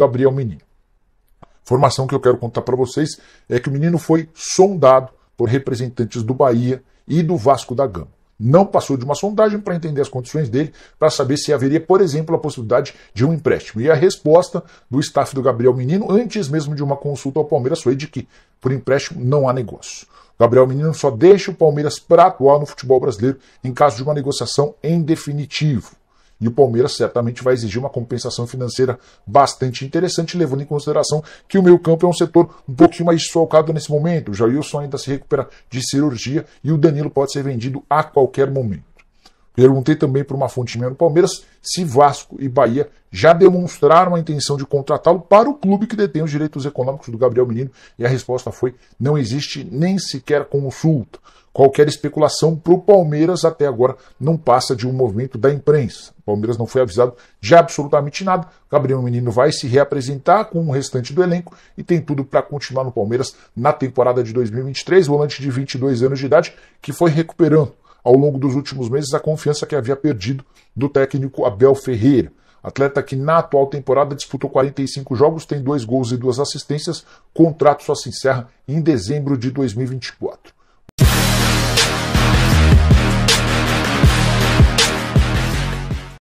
Gabriel Menino. Formação que eu quero contar para vocês é que o menino foi sondado por representantes do Bahia e do Vasco da Gama. Não passou de uma sondagem para entender as condições dele, para saber se haveria, por exemplo, a possibilidade de um empréstimo. E a resposta do staff do Gabriel Menino, antes mesmo de uma consulta ao Palmeiras, foi de que por empréstimo não há negócio. Gabriel Menino só deixa o Palmeiras para atuar no futebol brasileiro em caso de uma negociação em definitivo. E o Palmeiras certamente vai exigir uma compensação financeira bastante interessante, levando em consideração que o meio-campo é um setor um pouquinho mais desfalcado nesse momento. O Jailson ainda se recupera de cirurgia e o Danilo pode ser vendido a qualquer momento. Perguntei também para uma fonte minha no Palmeiras se Vasco e Bahia já demonstraram a intenção de contratá-lo para o clube que detém os direitos econômicos do Gabriel Menino e a resposta foi: não existe nem sequer consulta. Qualquer especulação para o Palmeiras até agora não passa de um movimento da imprensa. O Palmeiras não foi avisado de absolutamente nada. Gabriel Menino vai se reapresentar com o restante do elenco e tem tudo para continuar no Palmeiras na temporada de 2023. Volante de 22 anos de idade que foi recuperando ao longo dos últimos meses a confiança que havia perdido do técnico Abel Ferreira. Atleta que na atual temporada disputou 45 jogos, tem dois gols e duas assistências, contrato só se encerra em dezembro de 2024.